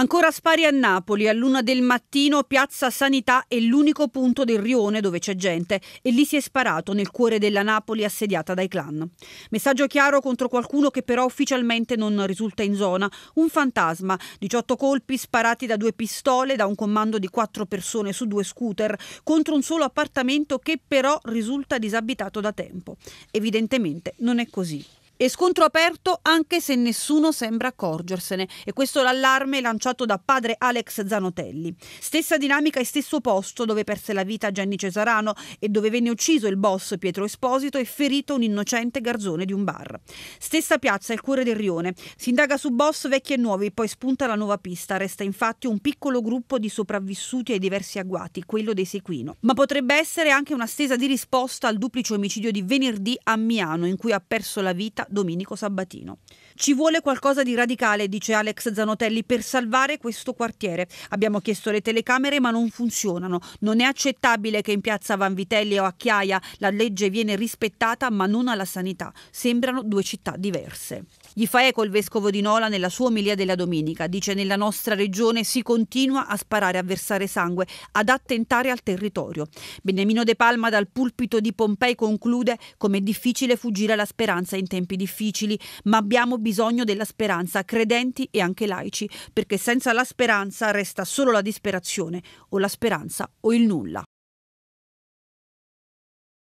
Ancora spari a Napoli, a luna del mattino Piazza Sanità è l'unico punto del rione dove c'è gente e lì si è sparato nel cuore della Napoli assediata dai clan. Messaggio chiaro contro qualcuno che però ufficialmente non risulta in zona, un fantasma, 18 colpi sparati da due pistole da un comando di quattro persone su due scooter contro un solo appartamento che però risulta disabitato da tempo. Evidentemente non è così. E scontro aperto anche se nessuno sembra accorgersene. E questo l'allarme lanciato da padre Alex Zanotelli. Stessa dinamica e stesso posto dove perse la vita Gianni Cesarano e dove venne ucciso il boss Pietro Esposito e ferito un innocente garzone di un bar. Stessa piazza, il cuore del rione. Si indaga su boss vecchi e nuovi, poi spunta la nuova pista. Resta infatti un piccolo gruppo di sopravvissuti ai diversi agguati, quello dei Sequino. Ma potrebbe essere anche una stesa di risposta al duplice omicidio di venerdì a Miano, in cui ha perso la vita Domenico Sabatino. Ci vuole qualcosa di radicale, dice Alex Zanotelli, per salvare questo quartiere. Abbiamo chiesto le telecamere ma non funzionano. Non è accettabile che in piazza Vanvitelli o a Chiaia la legge viene rispettata ma non alla sanità. Sembrano due città diverse. Gli fa eco il vescovo di Nola nella sua omilia della domenica. Dice nella nostra regione si continua a sparare, a versare sangue, ad attentare al territorio. Beniamino De Palma dal pulpito di Pompei conclude come è difficile fuggire alla speranza in tempi difficili, ma abbiamo bisogno della speranza, credenti e anche laici, perché senza la speranza resta solo la disperazione, o la speranza o il nulla.